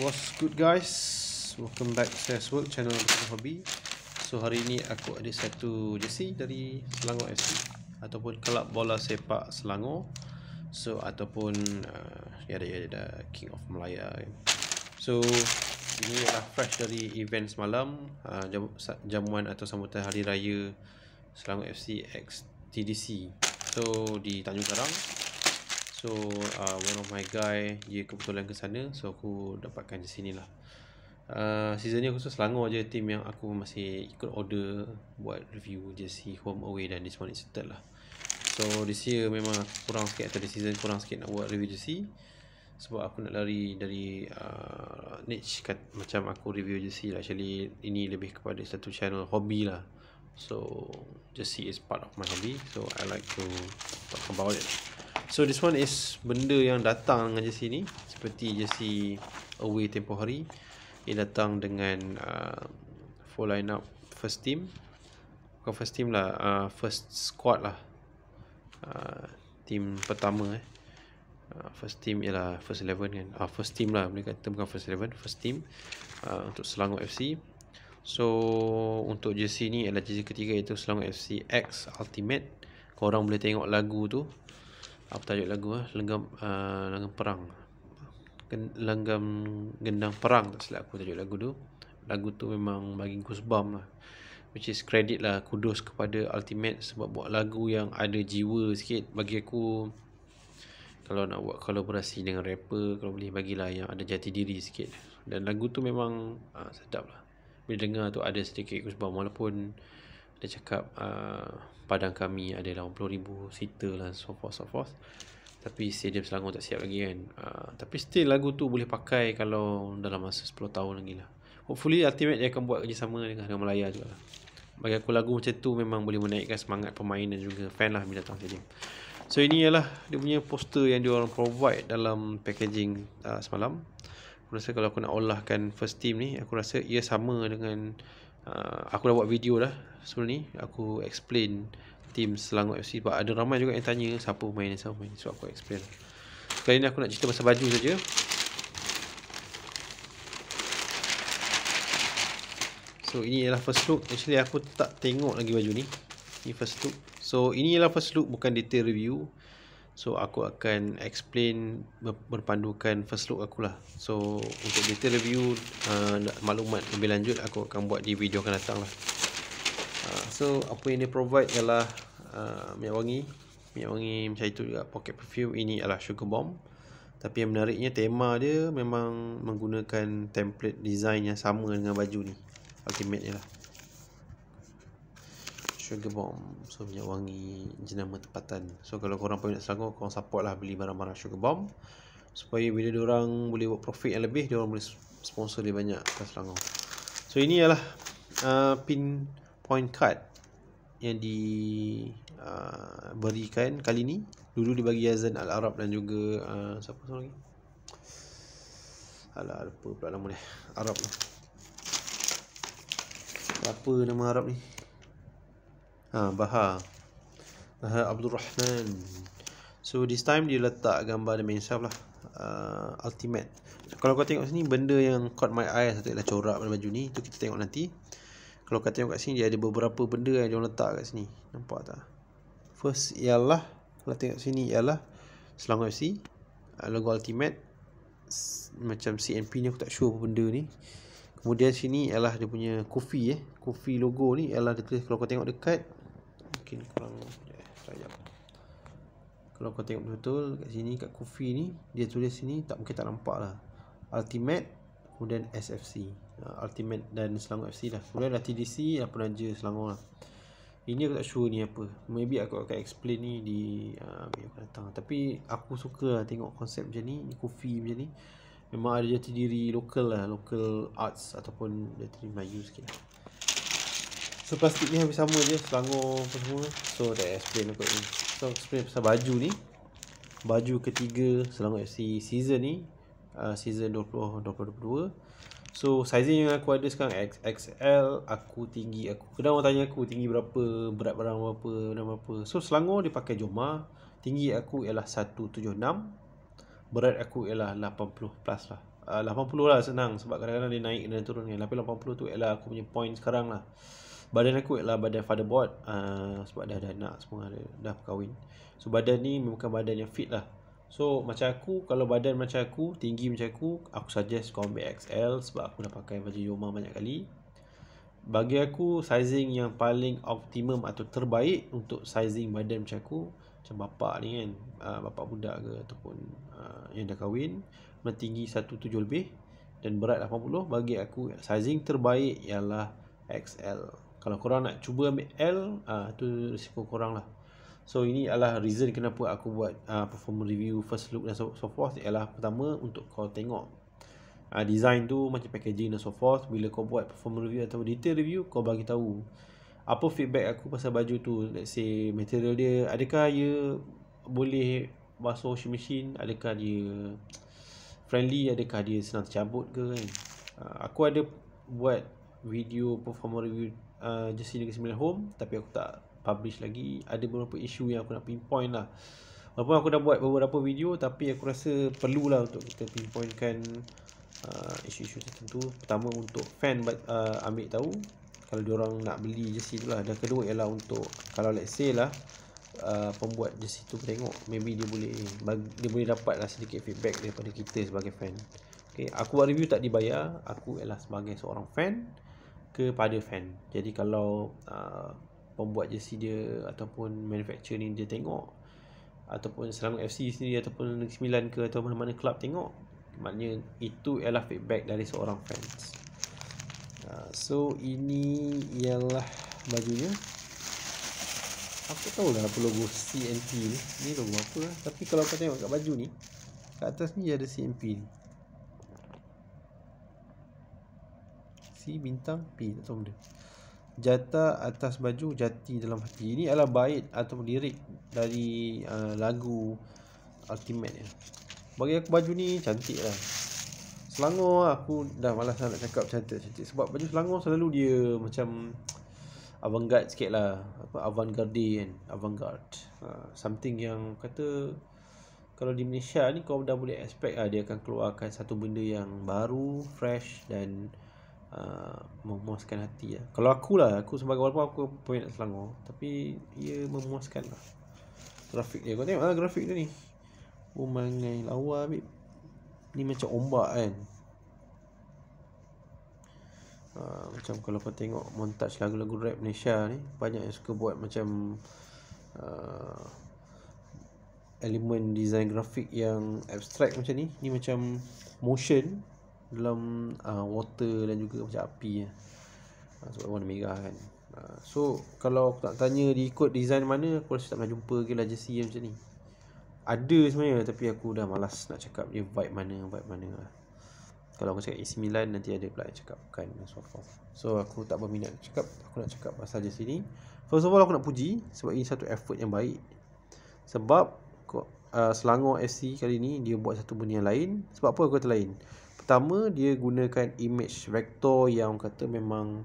What's good guys? Welcome back to Test World channel Bukan Hobby So hari ini aku ada satu jersey dari Selangor FC Ataupun Kelab Bola Sepak Selangor So ataupun uh, Ya ada ya ada King of Melaya So ini adalah fresh dari event semalam uh, jam, Jamuan atau sambutan Hari Raya Selangor FC X TDC So di Tanjung Karang So uh, one of my guy Dia kebetulan ke sana So aku dapatkan di sini lah uh, Season ni khusus Selangor je Team yang aku masih ikut order Buat review Jesse Home Away Dan this one is third lah So this year memang kurang sikit Atau this season kurang sikit nak buat review Jesse Sebab aku nak lari dari uh, Niche kat, Macam aku review Jesse lah Actually ini lebih kepada satu channel hobi lah So Jesse is part of my hobby So I like to talk about it So this one is benda yang datang dengan jersey ni seperti jersey away tempoh hari. Ia datang dengan uh, full line up first team. Bukan first team lah, uh, first squad lah. Uh, team pertama eh. Uh, first team ialah first eleven kan. Ah uh, first team lah boleh kata bukan first eleven, first team uh, untuk Selangor FC. So untuk jersey ni adalah jersey ketiga iaitu Selangor FC X Ultimate. Korang boleh tengok lagu tu apa tajuk lagu ah lenggam uh, lenggam perang Gen, lenggam gendang perang tak silap aku tajuk lagu tu lagu tu memang bagi goosebump lah which is credit lah kudus kepada ultimate sebab buat lagu yang ada jiwa sikit bagi aku kalau nak buat kolaborasi dengan rapper kalau boleh bagilah yang ada jati diri sikit dan lagu tu memang uh, sedap lah bila dengar tu ada sedikit goosebump walaupun dia cakap uh, padang kami ada ribu seater lah so forth so forth tapi stadium Selangor tak siap lagi kan uh, tapi still lagu tu boleh pakai kalau dalam masa 10 tahun lagi lah hopefully ultimate dia akan buat kerjasama dengan, dengan Melaya juga lah bagi aku lagu macam tu memang boleh menaikkan semangat pemain dan juga fan lah bila datang stadium so ini ialah dia punya poster yang dia orang provide dalam packaging uh, semalam aku rasa kalau aku nak olahkan first team ni aku rasa ia sama dengan Ah, aku dah buat video dah sebelum ni aku explain team Selangor FC sebab ada ramai juga yang tanya siapa main siapa main so aku explain kali ni aku nak cerita pasal baju saja so ini ialah first look actually aku tak tengok lagi baju ni Ini first look so ini ialah first look bukan detail review So aku akan explain berpandukan first look aku lah. So untuk detail review uh, nak maklumat lebih lanjut aku akan buat di video akan datang lah. Uh, so apa yang dia provide ialah uh, minyak wangi. Minyak wangi macam itu juga pocket perfume. Ini adalah sugar bomb. Tapi yang menariknya tema dia memang menggunakan template design yang sama dengan baju ni. Ultimate je lah. Sugar Bomb So minyak wangi jenama tempatan So kalau korang pun nak selangor Korang support lah beli barang-barang Sugar Bomb Supaya bila orang boleh buat profit yang lebih orang boleh sponsor lebih banyak ke selangor So ini ialah uh, pin point card yang di uh, berikan kali ni dulu bagi Yazan Al Arab dan juga uh, siapa seorang lagi Alah lupa pula nama dia Arab lah. Apa nama Arab ni? Ha, bahar, Baha Abdul Rahman. So this time dia letak gambar the main shelf lah. Uh, ultimate. So, kalau kau tengok sini benda yang caught my eye satu ialah corak pada baju ni. Tu kita tengok nanti. Kalau kau tengok kat sini dia ada beberapa benda yang dia orang letak kat sini. Nampak tak? First ialah kalau tengok sini ialah Selangor FC uh, logo ultimate macam CNP ni aku tak sure apa benda ni kemudian sini ialah dia punya kufi eh kufi logo ni ialah dia tulis kalau kau tengok dekat mungkin kurang eh sekejap kalau kau tengok betul kat sini kat kufi ni dia tulis sini tak mungkin tak nampak lah ultimate kemudian SFC uh, ah, ultimate dan Selangor FC lah kemudian lah TDC lah penaja Selangor lah ini aku tak sure ni apa maybe aku akan explain ni di ah, uh, aku datang tapi aku suka lah tengok konsep macam ni kufi macam ni memang ada jati diri lokal lah local arts ataupun jati diri Melayu sikit lah So plastik ni habis sama je Selangor apa semua So dah explain apa ni So explain pasal baju ni Baju ketiga Selangor FC season ni uh, Season 2022 So size yang aku ada sekarang XXL Aku tinggi aku Kadang orang tanya aku tinggi berapa Berat barang berapa Berat berapa So Selangor dia pakai Joma Tinggi aku ialah 176 Berat aku ialah 80 plus lah ah, uh, 80 lah senang Sebab kadang-kadang dia naik dan turun ni Tapi 80 tu ialah aku punya point sekarang lah badan aku ialah badan father board uh, sebab dah dah nak semua dah, dah berkahwin. So badan ni memang badan yang fit lah. So macam aku kalau badan macam aku, tinggi macam aku, aku suggest kau ambil XL sebab aku dah pakai baju Yoma banyak kali. Bagi aku sizing yang paling optimum atau terbaik untuk sizing badan macam aku macam bapa ni kan, uh, bapa budak ke ataupun uh, yang dah kahwin, mana tinggi 17 lebih dan berat 80 bagi aku sizing terbaik ialah XL kalau korang nak cuba ambil L uh, tu risiko korang lah so ini adalah reason kenapa aku buat uh, performance review first look dan so, so forth ialah pertama untuk kau tengok uh, design tu macam packaging dan so forth bila kau buat performance review atau detail review kau bagi tahu apa feedback aku pasal baju tu let's say material dia adakah dia boleh basuh washing machine adakah dia friendly adakah dia senang tercabut ke kan uh, aku ada buat video performance review uh, Jersey Negeri Sembilan Home Tapi aku tak publish lagi Ada beberapa isu yang aku nak pinpoint lah Walaupun aku dah buat beberapa video Tapi aku rasa perlulah untuk kita pinpointkan uh, Isu-isu tertentu Pertama untuk fan uh, ambil tahu Kalau diorang nak beli jersey tu lah Dan kedua ialah untuk Kalau let's say lah Uh, pembuat jersey tu tengok maybe dia boleh bagi dia boleh dapat lah sedikit feedback daripada kita sebagai fan okay. aku buat review tak dibayar aku ialah sebagai seorang fan kepada fan. Jadi kalau uh, pembuat jersey dia ataupun manufacturer ni dia tengok ataupun Selangor FC sendiri ataupun Negeri Sembilan ke atau mana-mana club tengok maknanya itu ialah feedback dari seorang fans. Uh, so ini ialah bajunya. Aku tahu lah apa logo CNP ni. Ni logo apa lah. Tapi kalau kau tengok kat baju ni kat atas ni ada CNP ni. si bintang P atau tahu benda jata atas baju jati dalam hati ini adalah bait atau lirik dari uh, lagu ultimate ya. bagi aku baju ni cantik lah selangor aku dah malas nak cakap cantik-cantik sebab baju selangor selalu dia macam avant-garde sikit lah apa avant-garde kan avant-garde uh, something yang kata kalau di Malaysia ni kau dah boleh expect lah dia akan keluarkan satu benda yang baru fresh dan uh, memuaskan hati lah. Kalau aku lah, aku sebagai walaupun aku pun nak selangor Tapi ia memuaskan lah Grafik dia, kau tengok lah grafik dia ni Pemangai lawa abis Ni macam ombak kan uh, Macam kalau kau tengok montaj lagu-lagu rap Malaysia ni Banyak yang suka buat macam uh, ah, Elemen design grafik yang abstrak macam ni Ni macam motion dalam uh, water dan juga macam api uh, sebab warna merah kan uh, so kalau aku nak tanya ikut design mana aku rasa tak pernah jumpa lagi lah jersey macam ni ada sebenarnya tapi aku dah malas nak cakap dia vibe mana vibe mana lah kalau aku cakap AC Milan nanti ada pula yang cakap kan so, far. so aku tak berminat cakap aku nak cakap pasal jersey ni first of all aku nak puji sebab ini satu effort yang baik sebab uh, Selangor FC kali ni dia buat satu benda yang lain sebab apa aku kata lain pertama dia gunakan image vector yang kata memang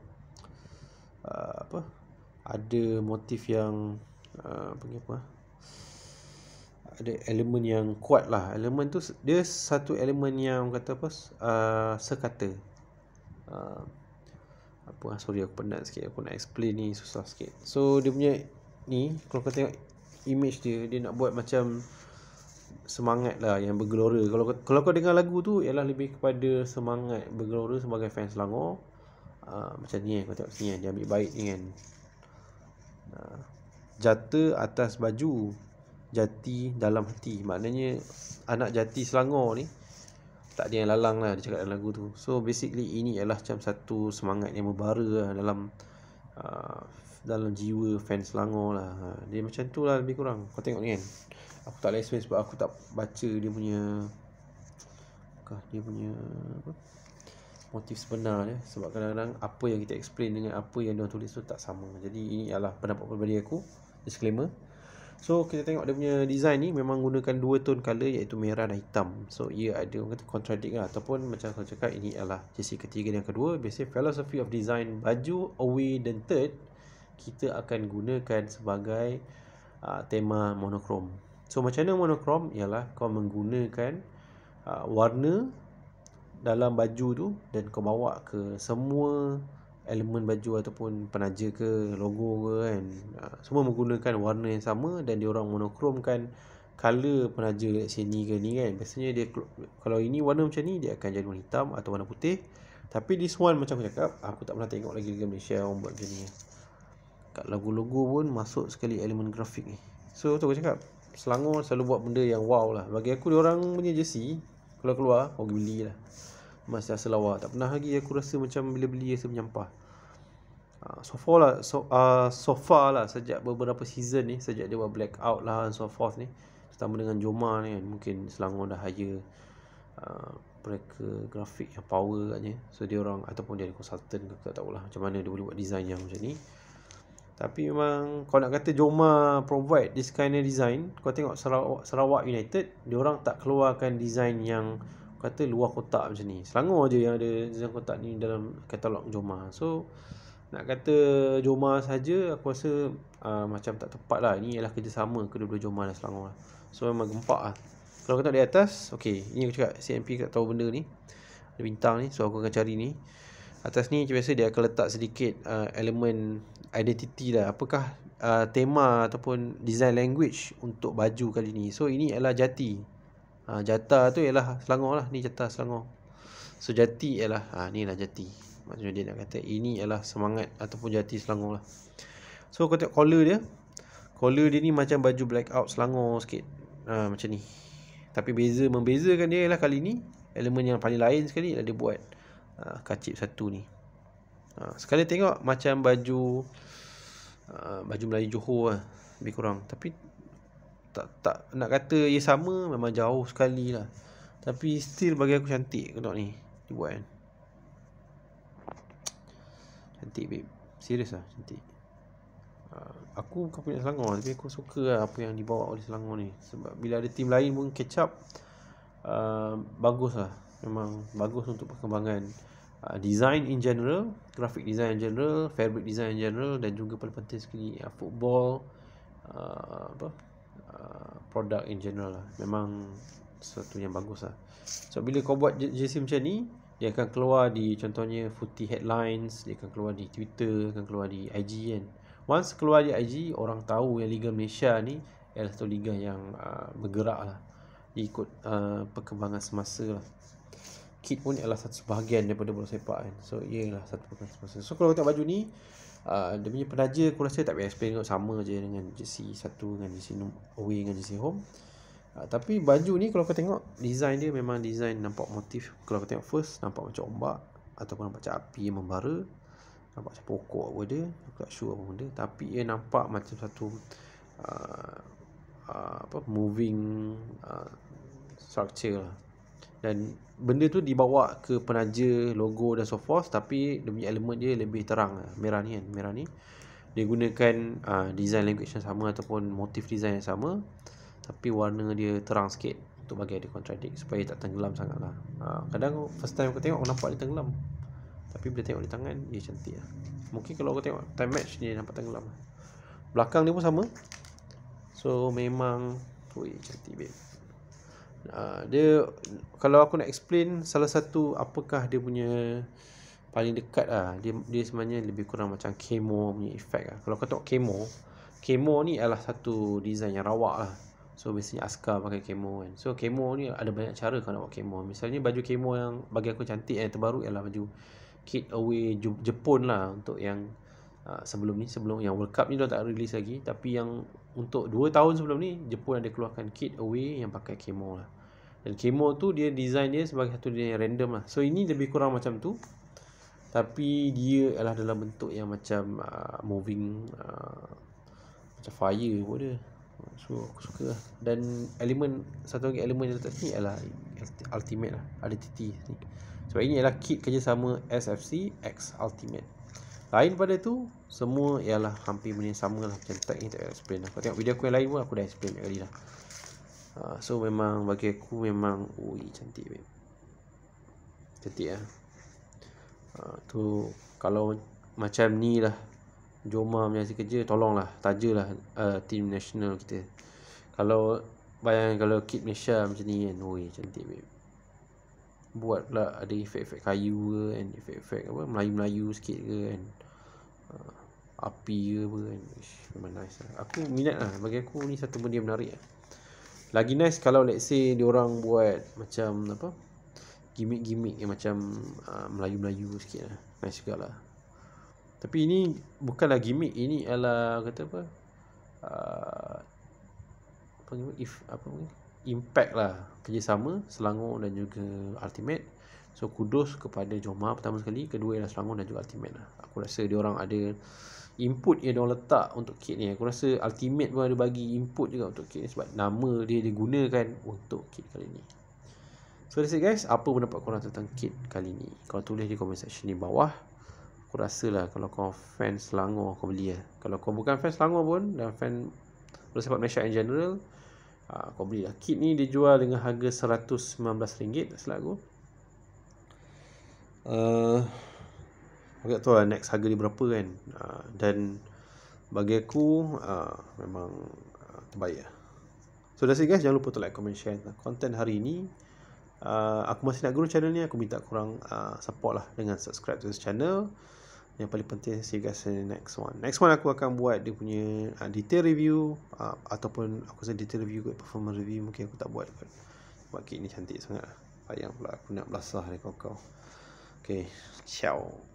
uh, apa ada motif yang uh, apa ah, ada elemen yang kuat lah elemen tu dia satu elemen yang kata apa uh, sekata uh, apa ah, sorry aku penat sikit aku nak explain ni susah sikit so dia punya ni kalau kau tengok image dia dia nak buat macam semangat lah yang bergelora kalau kalau kau dengar lagu tu ialah lebih kepada semangat bergelora sebagai fans Selangor uh, macam ni kan, kau tengok sini kan, dia ambil baik ni kan uh, ah, jata atas baju jati dalam hati maknanya anak jati Selangor ni tak dia yang lalang lah dia cakap dalam lagu tu so basically ini ialah macam satu semangat yang membara lah dalam Ah, dalam jiwa fans Selangor lah ha, Dia macam tu lah lebih kurang Kau tengok ni kan Aku tak boleh explain sebab aku tak baca dia punya Kah dia punya apa? Motif sebenar dia Sebab kadang-kadang apa yang kita explain dengan apa yang dia tulis tu tak sama Jadi ini adalah pendapat pribadi aku Disclaimer So kita tengok dia punya design ni memang gunakan dua tone color iaitu merah dan hitam. So ia ada orang kata contradict lah ataupun macam saya cakap ini ialah jenis ketiga dan kedua. Basic philosophy of design baju away dan third kita akan gunakan sebagai uh, tema monokrom. So macam mana monokrom ialah kau menggunakan uh, warna dalam baju tu dan kau bawa ke semua elemen baju ataupun penaja ke logo ke kan ha, semua menggunakan warna yang sama dan dia orang monokromkan color penaja let's ni ke ni kan biasanya dia kalau ini warna macam ni dia akan jadi warna hitam atau warna putih tapi this one macam aku cakap aku tak pernah tengok lagi Liga Malaysia orang buat macam ni kat logo-logo pun masuk sekali elemen grafik ni so tu aku cakap Selangor selalu buat benda yang wow lah bagi aku dia orang punya jersey kalau keluar aku beli lah masa selawat tak pernah lagi aku rasa macam bila beli rasa menyampah ah, so far lah so, uh, so far lah sejak beberapa season ni sejak dia buat blackout lah so far ni terutama dengan Joma ni kan mungkin Selangor dah hire uh, mereka grafik yang power katnya so dia orang ataupun dia ada konsultan ke tak tahulah macam mana dia boleh buat design yang macam ni tapi memang kalau nak kata Joma provide this kind of design kau tengok Sarawak, Sarawak United dia orang tak keluarkan design yang kata luar kotak macam ni Selangor je yang ada zaman kotak ni dalam katalog Joma so nak kata Joma saja aku rasa uh, macam tak tepat lah ini ialah kerjasama kedua-dua Joma dan Selangor lah. so memang gempak lah kalau kata di atas okey ini aku cakap CMP tak tahu benda ni ada bintang ni so aku akan cari ni atas ni biasa dia akan letak sedikit uh, elemen identity lah apakah uh, tema ataupun design language untuk baju kali ni so ini ialah jati Ha, jata tu ialah Selangor lah. Ni jata Selangor. So jati ialah ha, ni lah jati. Maksudnya dia nak kata ini ialah semangat ataupun jati Selangor lah. So kau tengok collar dia. Collar dia ni macam baju blackout Selangor sikit. Ha, macam ni. Tapi beza membezakan dia ialah kali ni. Elemen yang paling lain sekali ialah dia buat ha, kacip satu ni. Ha, sekali tengok macam baju ha, baju Melayu Johor lah. Lebih kurang. Tapi tak tak nak kata ia sama memang jauh sekali lah tapi still bagi aku cantik kena ni dia buat kan cantik babe serius lah cantik ah, aku bukan punya selangor tapi aku suka lah apa yang dibawa oleh selangor ni sebab bila ada team lain pun catch ah, up uh, bagus lah memang bagus untuk perkembangan uh, design in general graphic design in general fabric design in general dan juga paling penting sekali uh, football uh, apa product in general lah Memang Sesuatu yang bagus lah So bila kau buat jersey macam ni Dia akan keluar di Contohnya Footy Headlines Dia akan keluar di Twitter akan keluar di IG kan Once keluar di IG Orang tahu yang Liga Malaysia ni Ialah satu liga yang uh, Bergerak lah Ikut uh, Perkembangan semasa lah Kit pun ialah satu sebahagian Daripada bola sepak kan So ialah satu perkembangan semasa So kalau kita baju ni Ah, dia punya penaja aku rasa tak payah explain kot sama je dengan jersey satu dengan jersey away dengan jersey home uh, tapi baju ni kalau kau tengok design dia memang design nampak motif kalau kau tengok first nampak macam ombak ataupun nampak macam api yang membara nampak macam pokok apa dia aku tak sure apa benda tapi ia nampak macam satu uh, uh, apa moving uh, structure lah dan benda tu dibawa ke penaja logo dan so forth tapi dia punya elemen dia lebih terang merah ni kan merah ni dia gunakan uh, design language yang sama ataupun motif design yang sama tapi warna dia terang sikit untuk bagi ada contradic supaya tak tenggelam sangat lah uh, kadang first time aku tengok aku nampak dia tenggelam tapi bila tengok di tangan dia cantik lah mungkin kalau aku tengok time match dia nampak tenggelam lah. belakang dia pun sama so memang Wih, cantik babe Ah, dia kalau aku nak explain salah satu apakah dia punya paling dekat ah dia dia sebenarnya lebih kurang macam chemo punya effect ah kalau kau tengok chemo chemo ni adalah satu design yang rawak lah so biasanya askar pakai chemo kan so chemo ni ada banyak cara kau nak buat chemo misalnya baju chemo yang bagi aku cantik eh terbaru ialah baju kit away Jepun lah untuk yang Ah, sebelum ni sebelum yang World Cup ni dia tak rilis lagi tapi yang untuk 2 tahun sebelum ni Jepun ada keluarkan kit away yang pakai camo lah dan camo tu dia design dia sebagai satu dia yang random lah so ini lebih kurang macam tu tapi dia adalah dalam bentuk yang macam uh, moving uh, macam fire pun dia so aku suka lah dan elemen satu lagi elemen yang letak sini ialah ultimate lah identity So ini adalah kit kerjasama SFC X Ultimate lain pada tu Semua ialah hampir benda yang sama lah Macam tag ni tak explain lah Kau tengok video aku yang lain pun aku dah explain kali lah uh, So memang bagi aku memang Ui cantik babe. Cantik lah uh, Tu kalau macam ni lah Joma punya hasil kerja tolonglah lah uh, team national kita kalau bayangkan kalau kit Malaysia macam ni kan oi cantik babe buat pula ada efek-efek kayu ke kan efek-efek apa melayu-melayu sikit ke kan uh, api ke apa kan Ish, memang nice lah aku minat lah bagi aku ni satu benda yang menarik lah. lagi nice kalau let's say orang buat macam apa gimmick-gimmick yang macam uh, melayu-melayu sikit lah nice juga lah tapi ini bukanlah gimmick ini adalah kata apa uh, apa gimmick if apa gimmick impact lah kerjasama Selangor dan juga Ultimate so kudos kepada Joma pertama sekali kedua ialah Selangor dan juga Ultimate lah. aku rasa dia orang ada input yang diorang letak untuk kit ni aku rasa Ultimate pun ada bagi input juga untuk kit ni sebab nama dia digunakan untuk kit kali ni so that's it guys apa pendapat korang tentang kit kali ni kau tulis di comment section ni bawah aku rasa lah kalau kau fans Selangor kau beli lah kalau kau bukan fans Selangor pun dan fan bersifat Malaysia in general ha, kau lah, kit ni dia jual dengan harga RM119 tak silap aku uh, aku tak tahu lah next harga dia berapa kan uh, dan bagi aku uh, memang uh, terbaik lah so that's it guys jangan lupa untuk like, comment, share tentang konten hari ni uh, aku masih nak grow channel ni aku minta korang uh, support lah dengan subscribe to this channel yang paling penting see you next one next one aku akan buat dia punya uh, detail review uh, ataupun aku rasa detail review kot performance review mungkin aku tak buat kot sebab kit ni cantik sangat lah. ayam pula aku nak belasah dari kau-kau ok ciao